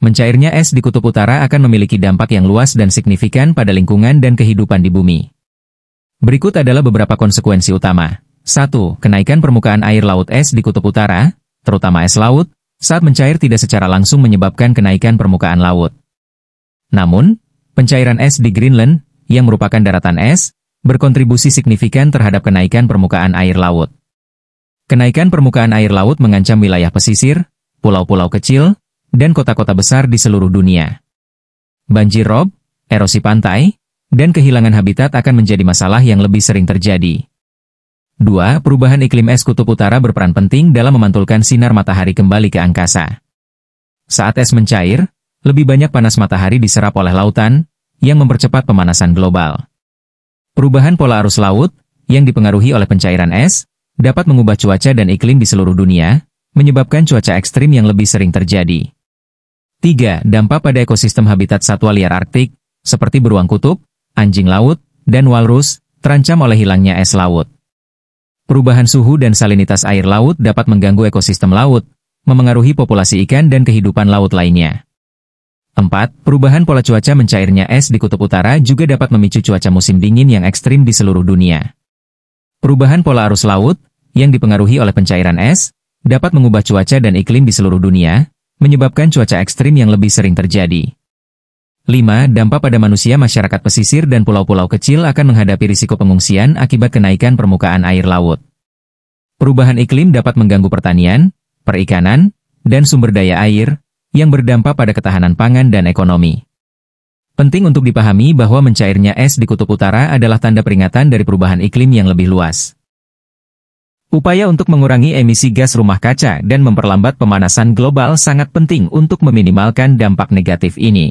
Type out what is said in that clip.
Mencairnya es di kutub utara akan memiliki dampak yang luas dan signifikan pada lingkungan dan kehidupan di bumi. Berikut adalah beberapa konsekuensi utama. 1. Kenaikan permukaan air laut es di kutub utara, terutama es laut, saat mencair tidak secara langsung menyebabkan kenaikan permukaan laut. Namun, pencairan es di Greenland, yang merupakan daratan es, berkontribusi signifikan terhadap kenaikan permukaan air laut. Kenaikan permukaan air laut mengancam wilayah pesisir, pulau-pulau kecil, dan kota-kota besar di seluruh dunia. Banjir rob, erosi pantai, dan kehilangan habitat akan menjadi masalah yang lebih sering terjadi. 2. Perubahan iklim es kutub utara berperan penting dalam memantulkan sinar matahari kembali ke angkasa. Saat es mencair, lebih banyak panas matahari diserap oleh lautan, yang mempercepat pemanasan global. Perubahan pola arus laut, yang dipengaruhi oleh pencairan es, dapat mengubah cuaca dan iklim di seluruh dunia, menyebabkan cuaca ekstrim yang lebih sering terjadi. 3. Dampak pada ekosistem habitat satwa liar Arktik, seperti beruang kutub, anjing laut, dan walrus, terancam oleh hilangnya es laut. Perubahan suhu dan salinitas air laut dapat mengganggu ekosistem laut, memengaruhi populasi ikan dan kehidupan laut lainnya. 4. Perubahan pola cuaca mencairnya es di kutub utara juga dapat memicu cuaca musim dingin yang ekstrim di seluruh dunia. Perubahan pola arus laut, yang dipengaruhi oleh pencairan es, dapat mengubah cuaca dan iklim di seluruh dunia, menyebabkan cuaca ekstrim yang lebih sering terjadi. 5. Dampak pada manusia masyarakat pesisir dan pulau-pulau kecil akan menghadapi risiko pengungsian akibat kenaikan permukaan air laut. Perubahan iklim dapat mengganggu pertanian, perikanan, dan sumber daya air, yang berdampak pada ketahanan pangan dan ekonomi. Penting untuk dipahami bahwa mencairnya es di kutub utara adalah tanda peringatan dari perubahan iklim yang lebih luas. Upaya untuk mengurangi emisi gas rumah kaca dan memperlambat pemanasan global sangat penting untuk meminimalkan dampak negatif ini.